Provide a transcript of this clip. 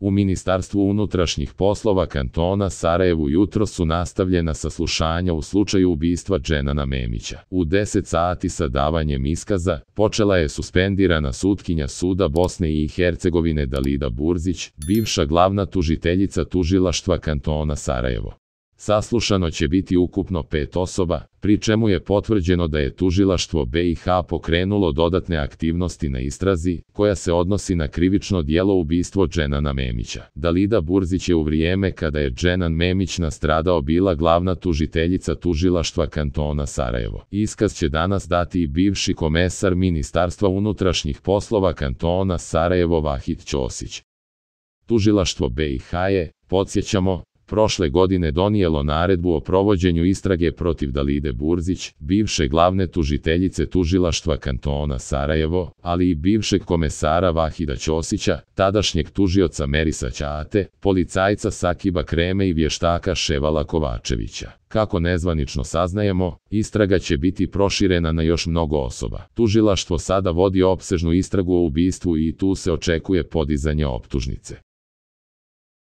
U Ministarstvu unutrašnjih poslova kantona Sarajevu jutro su nastavljena saslušanja u slučaju ubistva Dženana Memića. U 10 sati sa davanjem iskaza počela je suspendirana sutkinja suda Bosne i Hercegovine Dalida Burzić, bivša glavna tužiteljica tužilaštva kantona Sarajevo. Saslušano će biti ukupno pet osoba, pri čemu je potvrđeno da je tužilaštvo BiH pokrenulo dodatne aktivnosti na istrazi, koja se odnosi na krivično dijelo ubistvo Dženana Memića. Dalida Burzić je u vrijeme kada je Dženan Memić nastradao bila glavna tužiteljica tužilaštva kantona Sarajevo. Iskaz će danas dati i bivši komesar Ministarstva unutrašnjih poslova kantona Sarajevo Vahid Ćosić. Tužilaštvo BiH je, podsjećamo, prošle godine donijelo naredbu o provođenju istrage protiv Dalide Burzić, bivše glavne tužiteljice tužilaštva kantona Sarajevo, ali i bivšeg komesara Vahida Ćosića, tadašnjeg tužioca Merisa Ćate, policajca Sakiba Kreme i vještaka Ševala Kovačevića. Kako nezvanično saznajemo, istraga će biti proširena na još mnogo osoba. Tužilaštvo sada vodi opsežnu istragu o ubistvu i tu se očekuje podizanje optužnice.